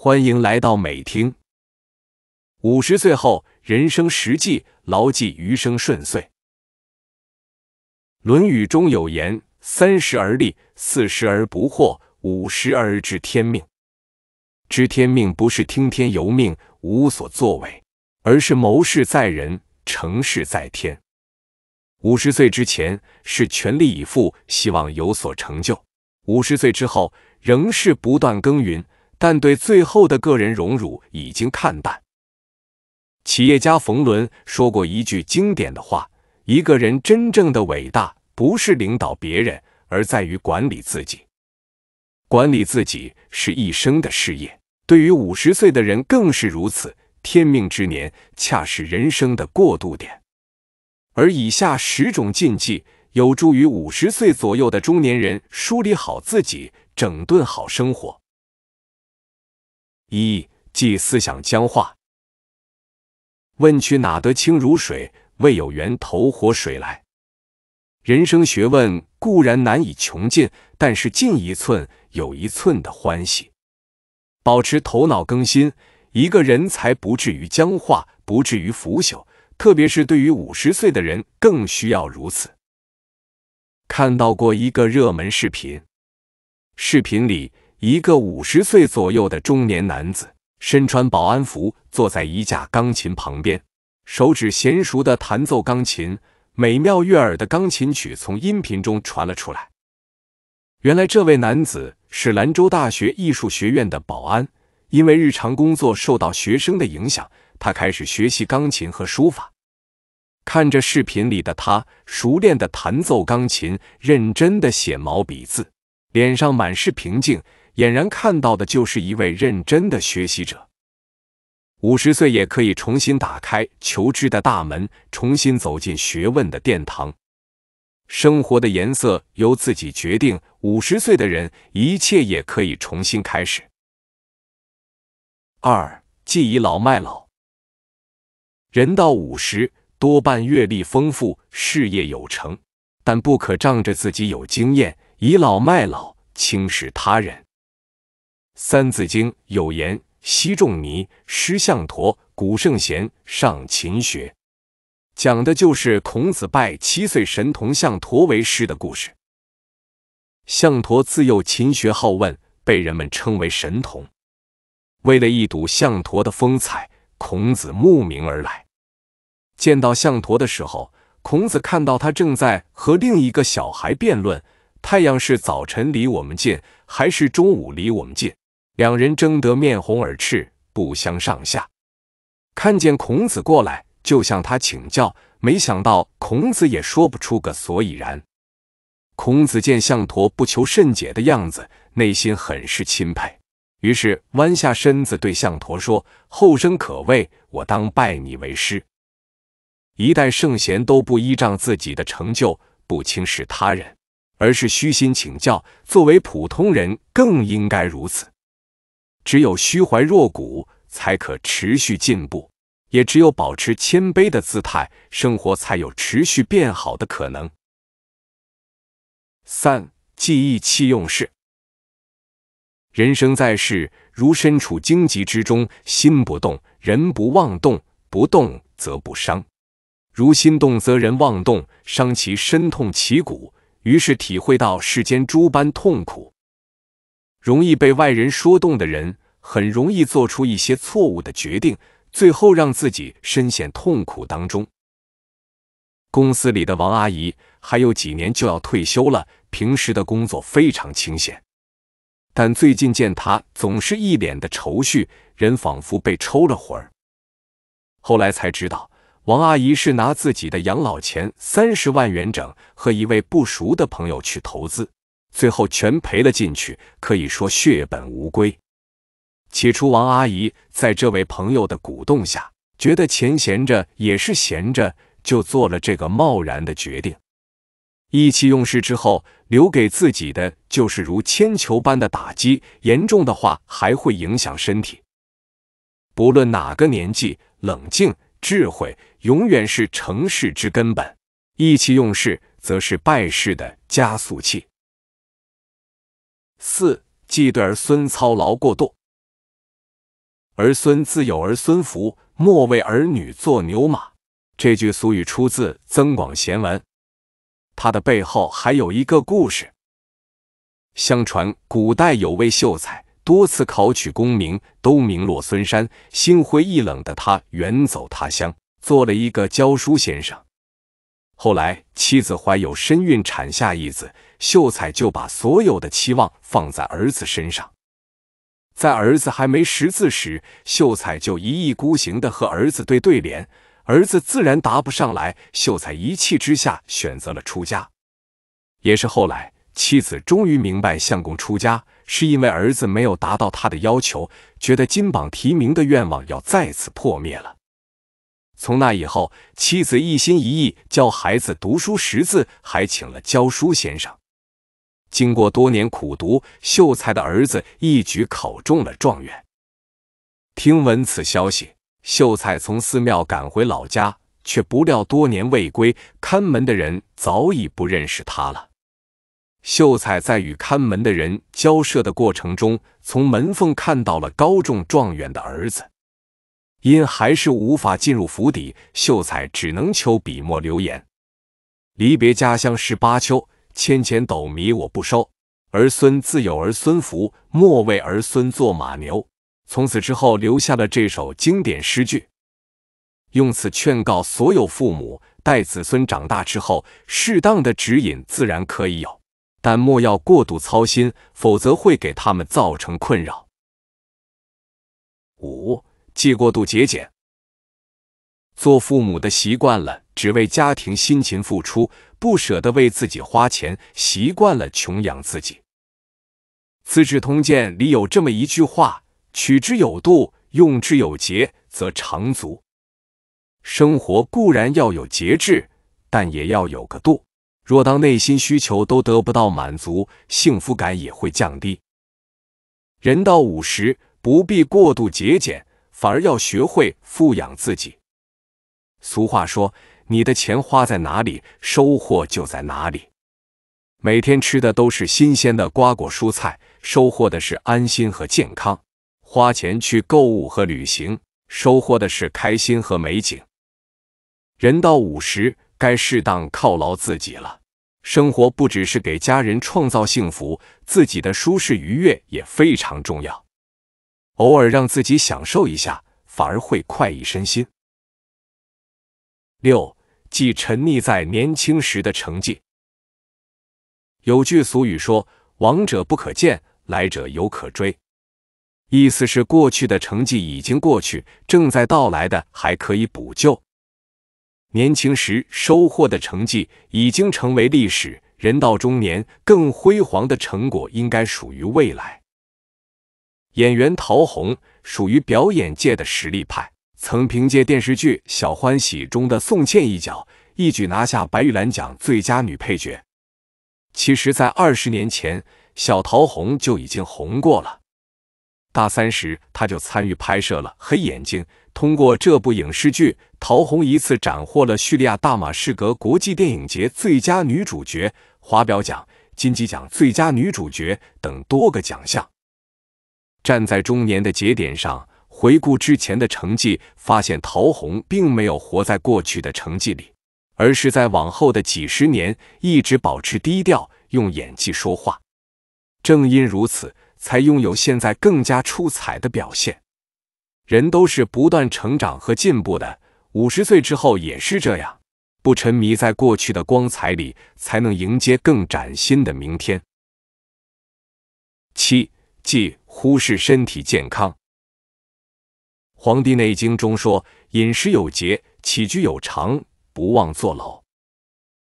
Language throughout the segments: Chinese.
欢迎来到美听。五十岁后，人生实际，牢记余生顺遂。《论语》中有言：“三十而立，四十而不惑，五十而知天命。”知天命不是听天由命、无所作为，而是谋事在人，成事在天。五十岁之前是全力以赴，希望有所成就；五十岁之后仍是不断耕耘。但对最后的个人荣辱已经看淡。企业家冯仑说过一句经典的话：“一个人真正的伟大，不是领导别人，而在于管理自己。管理自己是一生的事业，对于五十岁的人更是如此。天命之年，恰是人生的过渡点。而以下十种禁忌，有助于五十岁左右的中年人梳理好自己，整顿好生活。”一忌思想僵化。问渠哪得清如水？为有源头活水来。人生学问固然难以穷尽，但是进一寸有一寸的欢喜。保持头脑更新，一个人才不至于僵化，不至于腐朽。特别是对于五十岁的人，更需要如此。看到过一个热门视频，视频里。一个五十岁左右的中年男子，身穿保安服，坐在一架钢琴旁边，手指娴熟的弹奏钢琴，美妙悦耳的钢琴曲从音频中传了出来。原来这位男子是兰州大学艺术学院的保安，因为日常工作受到学生的影响，他开始学习钢琴和书法。看着视频里的他，熟练的弹奏钢琴，认真的写毛笔字，脸上满是平静。俨然看到的就是一位认真的学习者。五十岁也可以重新打开求知的大门，重新走进学问的殿堂。生活的颜色由自己决定。五十岁的人，一切也可以重新开始。二，忌倚老卖老。人到五十，多半阅历丰富，事业有成，但不可仗着自己有经验，倚老卖老，轻视他人。《三字经》有言：“昔仲尼师象陀，古圣贤上勤学。”讲的就是孔子拜七岁神童象陀为师的故事。象陀自幼勤学好问，被人们称为神童。为了一睹象陀的风采，孔子慕名而来。见到象陀的时候，孔子看到他正在和另一个小孩辩论：太阳是早晨离我们近，还是中午离我们近？两人争得面红耳赤，不相上下。看见孔子过来，就向他请教。没想到孔子也说不出个所以然。孔子见项陀不求甚解的样子，内心很是钦佩。于是弯下身子对项陀说：“后生可畏，我当拜你为师。一代圣贤都不依仗自己的成就，不轻视他人，而是虚心请教。作为普通人，更应该如此。”只有虚怀若谷，才可持续进步；也只有保持谦卑的姿态，生活才有持续变好的可能。三，记忆气用事。人生在世，如身处荆棘之中，心不动，人不妄动，不动则不伤；如心动，则人妄动，伤其身痛其骨，于是体会到世间诸般痛苦。容易被外人说动的人，很容易做出一些错误的决定，最后让自己深陷痛苦当中。公司里的王阿姨还有几年就要退休了，平时的工作非常清闲，但最近见她总是一脸的愁绪，人仿佛被抽了魂儿。后来才知道，王阿姨是拿自己的养老钱三十万元整和一位不熟的朋友去投资。最后全赔了进去，可以说血本无归。起初，王阿姨在这位朋友的鼓动下，觉得钱闲着也是闲着，就做了这个贸然的决定。意气用事之后，留给自己的就是如铅球般的打击，严重的话还会影响身体。不论哪个年纪，冷静、智慧永远是成事之根本，意气用事则是败事的加速器。四，忌对儿孙操劳过度。儿孙自有儿孙福，莫为儿女做牛马。这句俗语出自《增广贤文》，它的背后还有一个故事。相传，古代有位秀才，多次考取功名，都名落孙山，心灰意冷的他远走他乡，做了一个教书先生。后来，妻子怀有身孕，产下一子。秀才就把所有的期望放在儿子身上，在儿子还没识字时，秀才就一意孤行地和儿子对对联，儿子自然答不上来。秀才一气之下选择了出家。也是后来，妻子终于明白，相公出家是因为儿子没有达到他的要求，觉得金榜题名的愿望要再次破灭了。从那以后，妻子一心一意教孩子读书识字，还请了教书先生。经过多年苦读，秀才的儿子一举考中了状元。听闻此消息，秀才从寺庙赶回老家，却不料多年未归，看门的人早已不认识他了。秀才在与看门的人交涉的过程中，从门缝看到了高中状元的儿子。因还是无法进入府邸，秀才只能求笔墨留言：“离别家乡十八秋。”千钱斗米我不收，儿孙自有儿孙福，莫为儿孙做马牛。从此之后，留下了这首经典诗句，用此劝告所有父母：待子孙长大之后，适当的指引自然可以有，但莫要过度操心，否则会给他们造成困扰。五，忌过度节俭。做父母的习惯了只为家庭辛勤付出。不舍得为自己花钱，习惯了穷养自己。《资治通鉴》里有这么一句话：“取之有度，用之有节，则长足。”生活固然要有节制，但也要有个度。若当内心需求都得不到满足，幸福感也会降低。人到五十，不必过度节俭，反而要学会富养自己。俗话说。你的钱花在哪里，收获就在哪里。每天吃的都是新鲜的瓜果蔬菜，收获的是安心和健康；花钱去购物和旅行，收获的是开心和美景。人到五十，该适当犒劳自己了。生活不只是给家人创造幸福，自己的舒适愉悦也非常重要。偶尔让自己享受一下，反而会快意身心。六。既沉溺在年轻时的成绩。有句俗语说：“往者不可见，来者犹可追。”意思是过去的成绩已经过去，正在到来的还可以补救。年轻时收获的成绩已经成为历史，人到中年，更辉煌的成果应该属于未来。演员陶虹属于表演界的实力派。曾凭借电视剧《小欢喜》中的宋茜一角，一举拿下白玉兰奖最佳女配角。其实，在二十年前，小桃红就已经红过了。大三时，她就参与拍摄了《黑眼睛》，通过这部影视剧，陶虹一次斩获了叙利亚大马士革国际电影节最佳女主角、华表奖金鸡奖最佳女主角等多个奖项。站在中年的节点上。回顾之前的成绩，发现陶虹并没有活在过去的成绩里，而是在往后的几十年一直保持低调，用演技说话。正因如此，才拥有现在更加出彩的表现。人都是不断成长和进步的，五十岁之后也是这样。不沉迷在过去的光彩里，才能迎接更崭新的明天。七，忌忽视身体健康。《黄帝内经》中说：“饮食有节，起居有常，不忘坐牢。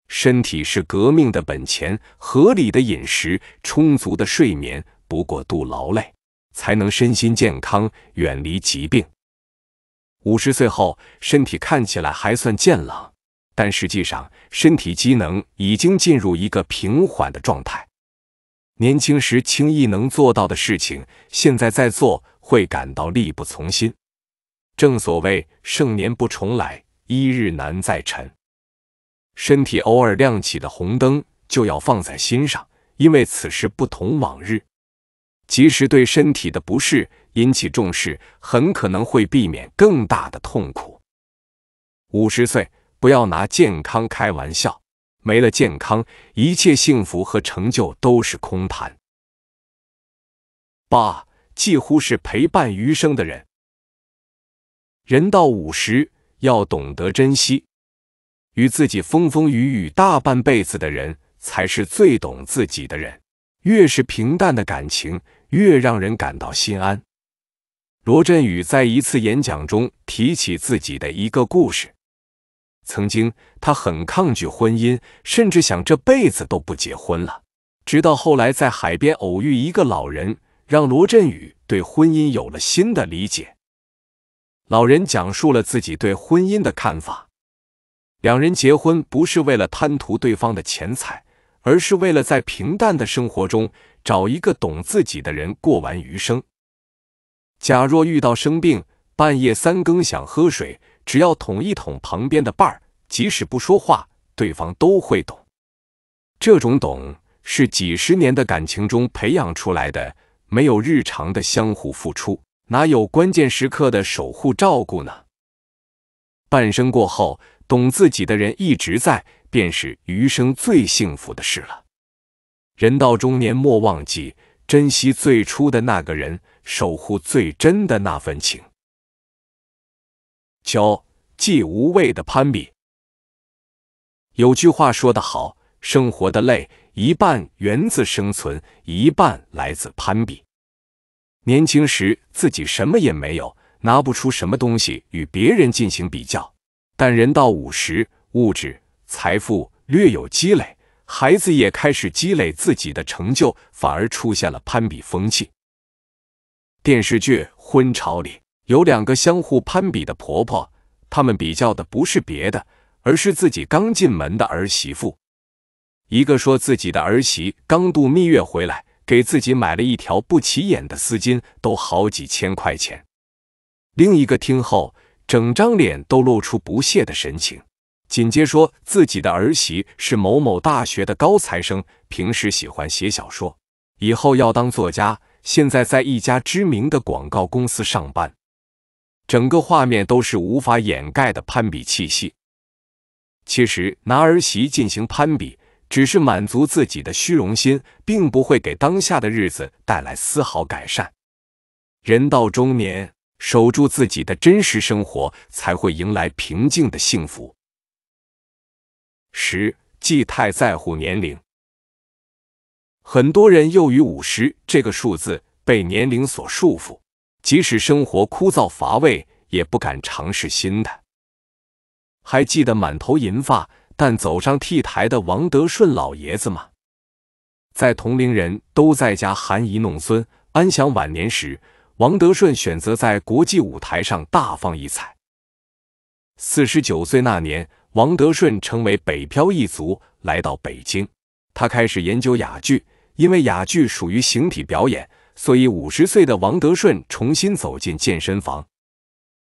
身体是革命的本钱，合理的饮食，充足的睡眠，不过度劳累，才能身心健康，远离疾病。”五十岁后，身体看起来还算健朗，但实际上身体机能已经进入一个平缓的状态。年轻时轻易能做到的事情，现在再做会感到力不从心。正所谓盛年不重来，一日难再晨。身体偶尔亮起的红灯就要放在心上，因为此时不同往日。及时对身体的不适引起重视，很可能会避免更大的痛苦。五十岁，不要拿健康开玩笑。没了健康，一切幸福和成就都是空谈。八，几乎是陪伴余生的人。人到五十，要懂得珍惜，与自己风风雨雨大半辈子的人，才是最懂自己的人。越是平淡的感情，越让人感到心安。罗振宇在一次演讲中提起自己的一个故事：曾经，他很抗拒婚姻，甚至想这辈子都不结婚了。直到后来在海边偶遇一个老人，让罗振宇对婚姻有了新的理解。老人讲述了自己对婚姻的看法：两人结婚不是为了贪图对方的钱财，而是为了在平淡的生活中找一个懂自己的人过完余生。假若遇到生病，半夜三更想喝水，只要捅一捅旁边的伴儿，即使不说话，对方都会懂。这种懂是几十年的感情中培养出来的，没有日常的相互付出。哪有关键时刻的守护照顾呢？半生过后，懂自己的人一直在，便是余生最幸福的事了。人到中年，莫忘记珍惜最初的那个人，守护最真的那份情。九，忌无谓的攀比。有句话说得好，生活的累，一半源自生存，一半来自攀比。年轻时自己什么也没有，拿不出什么东西与别人进行比较。但人到五十，物质财富略有积累，孩子也开始积累自己的成就，反而出现了攀比风气。电视剧《婚潮》里有两个相互攀比的婆婆，她们比较的不是别的，而是自己刚进门的儿媳妇。一个说自己的儿媳刚度蜜月回来。给自己买了一条不起眼的丝巾，都好几千块钱。另一个听后，整张脸都露出不屑的神情，紧接说自己的儿媳是某某大学的高材生，平时喜欢写小说，以后要当作家，现在在一家知名的广告公司上班。整个画面都是无法掩盖的攀比气息。其实拿儿媳进行攀比。只是满足自己的虚荣心，并不会给当下的日子带来丝毫改善。人到中年，守住自己的真实生活，才会迎来平静的幸福。十，既太在乎年龄，很多人又于五十这个数字被年龄所束缚，即使生活枯燥乏味，也不敢尝试新的。还记得满头银发。但走上 T 台的王德顺老爷子嘛，在同龄人都在家含饴弄孙、安享晚年时，王德顺选择在国际舞台上大放异彩。四十九岁那年，王德顺成为北漂一族，来到北京。他开始研究哑剧，因为哑剧属于形体表演，所以五十岁的王德顺重新走进健身房。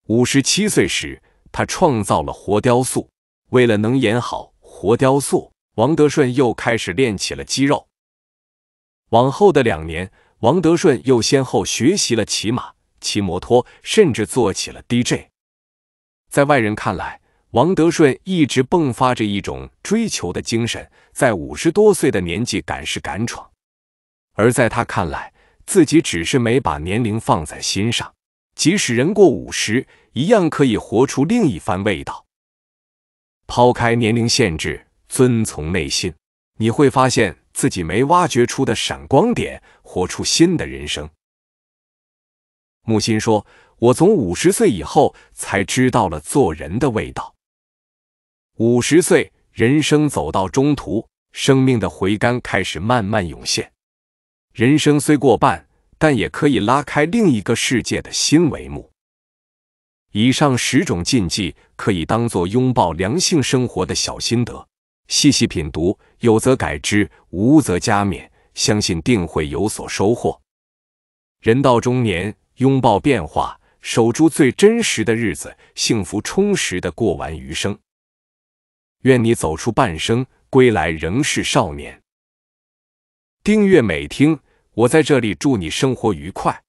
五十七岁时，他创造了活雕塑。为了能演好活雕塑，王德顺又开始练起了肌肉。往后的两年，王德顺又先后学习了骑马、骑摩托，甚至做起了 DJ。在外人看来，王德顺一直迸发着一种追求的精神，在五十多岁的年纪敢试敢闯。而在他看来，自己只是没把年龄放在心上，即使人过五十，一样可以活出另一番味道。抛开年龄限制，遵从内心，你会发现自己没挖掘出的闪光点，活出新的人生。木心说：“我从五十岁以后才知道了做人的味道。五十岁，人生走到中途，生命的回甘开始慢慢涌现。人生虽过半，但也可以拉开另一个世界的新帷幕。”以上十种禁忌，可以当做拥抱良性生活的小心得，细细品读，有则改之，无则加勉，相信定会有所收获。人到中年，拥抱变化，守住最真实的日子，幸福充实的过完余生。愿你走出半生，归来仍是少年。订阅美听，我在这里祝你生活愉快。